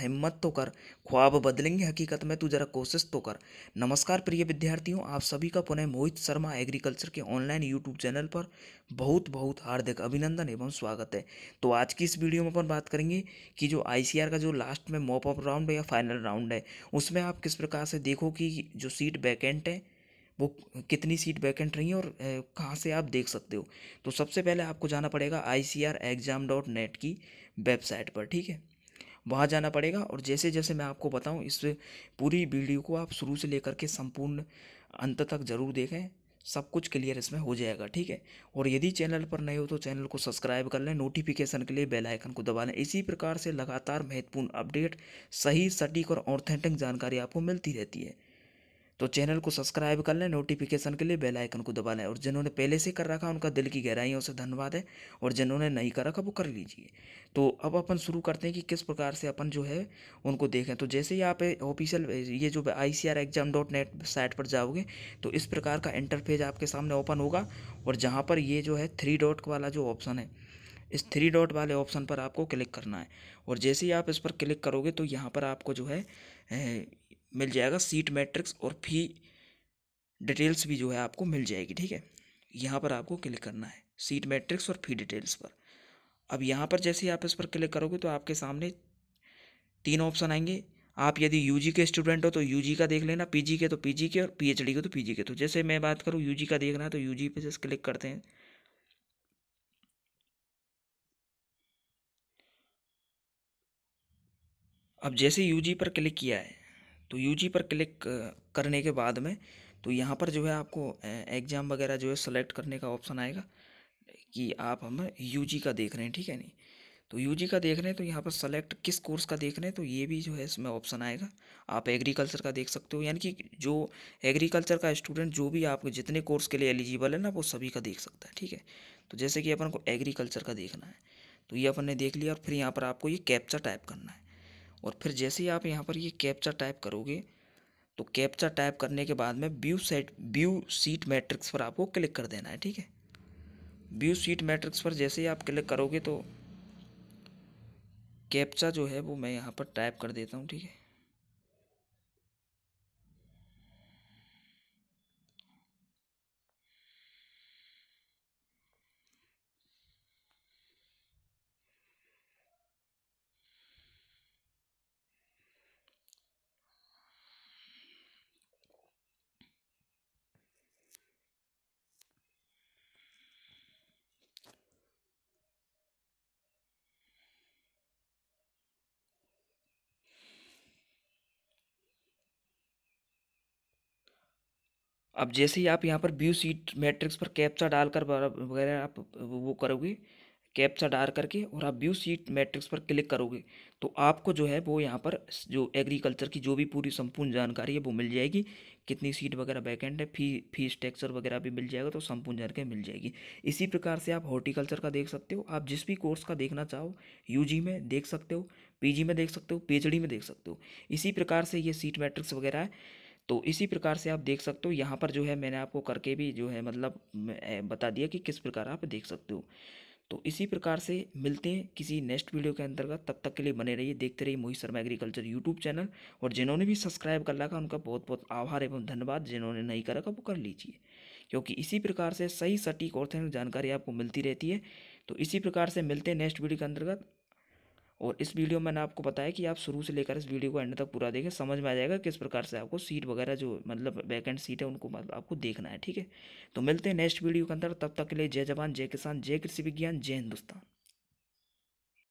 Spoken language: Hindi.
हिम्मत तो कर ख्वाब बदलेंगे हकीकत में तू जरा कोशिश तो कर नमस्कार प्रिय विद्यार्थियों आप सभी का पुनः मोहित शर्मा एग्रीकल्चर के ऑनलाइन यूट्यूब चैनल पर बहुत बहुत हार्दिक अभिनंदन एवं स्वागत है तो आज की इस वीडियो में अपन बात करेंगे कि जो आई का जो लास्ट में मॉपअप राउंड है या फाइनल राउंड है उसमें आप किस प्रकार से देखो कि जो सीट वैकेंट है वो कितनी सीट वैकेंट रही है और कहाँ से आप देख सकते हो तो सबसे पहले आपको जाना पड़ेगा I C R exam dot net की वेबसाइट पर ठीक है वहाँ जाना पड़ेगा और जैसे जैसे मैं आपको बताऊँ इस पूरी वीडियो को आप शुरू से लेकर के संपूर्ण अंत तक ज़रूर देखें सब कुछ क्लियर इसमें हो जाएगा ठीक है और यदि चैनल पर नए हो तो चैनल को सब्सक्राइब कर लें नोटिफिकेशन के लिए बेल आइकन को दबा लें इसी प्रकार से लगातार महत्वपूर्ण अपडेट सही सटीक और ऑथेंटिक जानकारी आपको मिलती रहती है तो चैनल को सब्सक्राइब कर लें नोटिफिकेशन के लिए बेल आइकन को दबा लें और जिन्होंने पहले से कर रखा उनका दिल की गहराइयों से धन्यवाद है और जिन्होंने नहीं कर रखा वो कर लीजिए तो अब अपन शुरू करते हैं कि किस प्रकार से अपन जो है उनको देखें तो जैसे ही आप ऑफिशियल ये जो I C R exam dot net site पर जाओगे तो इस प्रकार का इंटरफेज आपके सामने ओपन होगा और जहाँ पर ये जो है थ्री डॉट वाला जो ऑप्शन है इस थ्री डॉट वाले ऑप्शन पर आपको क्लिक करना है और जैसे ही आप इस पर क्लिक करोगे तो यहाँ पर आपको जो है मिल जाएगा सीट मैट्रिक्स और फी डिटेल्स भी जो है आपको मिल जाएगी ठीक है यहाँ पर आपको क्लिक करना है सीट मैट्रिक्स और फी डिटेल्स पर अब यहाँ पर जैसे आप इस पर क्लिक करोगे तो आपके सामने तीन ऑप्शन आएंगे आप यदि यूजी के स्टूडेंट हो तो यूजी का देख लेना पीजी के तो पीजी के और पीएचडी के तो पीजी के तो जैसे मैं बात करूँ यूजी का देखना है तो यूजी पे जैसे क्लिक करते हैं अब जैसे यूजी पर क्लिक किया है तो यू जी पर क्लिक करने के बाद में तो यहाँ पर जो है आपको एग्ज़ाम वगैरह जो है सेलेक्ट करने का ऑप्शन आएगा कि आप हम यू जी का देख रहे हैं ठीक है नहीं तो यू जी का देख रहे हैं तो यहाँ पर सेलेक्ट किस कोर्स का देख रहे हैं तो ये भी जो है इसमें ऑप्शन आएगा आप एग्रीकल्चर का देख सकते हो यानी कि जो एग्रीकल्चर का स्टूडेंट जो भी आप जितने कोर्स के लिए एलिजिबल है ना वो सभी का देख सकता है ठीक है तो जैसे कि अपन को एग्रीकल्चर का देखना है तो ये अपन ने देख लिया और फिर यहाँ पर आपको ये कैप्चा टाइप करना है और फिर जैसे ही आप यहाँ पर ये कैप्चा टाइप करोगे तो कैप्चा टाइप करने के बाद में view set view seat matrix पर आपको क्लिक कर देना है ठीक है व्यू सीट मैट्रिक्स पर जैसे ही आप क्लिक करोगे तो कैप्चा जो है वो मैं यहाँ पर टाइप कर देता हूँ ठीक है अब जैसे ही आप यहाँ पर व्यू सीट मैट्रिक्स पर कैप्चा डालकर वगैरह आप वो करोगे कैप्चा डाल करके और आप व्यू सीट मैट्रिक्स पर क्लिक करोगे तो आपको जो है वो यहाँ पर जो एग्रीकल्चर की जो भी पूरी संपूर्ण जानकारी है वो मिल जाएगी कितनी सीट वगैरह बैकेंड है फी फी स्ट्रक्चर वगैरह भी मिल जाएगा तो संपूर्ण जानकारी मिल जाएगी इसी प्रकार से आप हॉर्टिकल्चर का देख सकते हो आप जिस भी कोर्स का देखना चाहो यू में देख सकते हो पी में देख सकते हो पी में देख सकते हो इसी प्रकार से ये सीट मैट्रिक्स वगैरह है तो इसी प्रकार से आप देख सकते हो यहाँ पर जो है मैंने आपको करके भी जो है मतलब बता दिया कि किस प्रकार आप देख सकते हो तो इसी प्रकार से मिलते हैं किसी नेक्स्ट वीडियो के अंतर्गत तब तक के लिए बने रहिए देखते रहिए Mohit Sharma agriculture YouTube channel और जिन्होंने भी सब्सक्राइब कर रखा उनका बहुत बहुत आभार एवं धन्यवाद जिन्होंने नहीं कर रखा वो कर लीजिए क्योंकि इसी प्रकार से सही सटीक और जानकारी आपको मिलती रहती है तो इसी प्रकार से मिलते हैं नेक्स्ट वीडियो के अंतर्गत और इस वीडियो में मैंने आपको बताया कि आप शुरू से लेकर इस वीडियो को एंड तक पूरा देखें समझ में आ जाएगा किस प्रकार से आपको सीट वगैरह जो मतलब वैकेंट सीट है उनको मतलब आपको देखना है ठीक है तो मिलते हैं नेक्स्ट वीडियो के अंदर तब तक के लिए जय जवान जय किसान जय कृषि विज्ञान जय हिंदुस्तान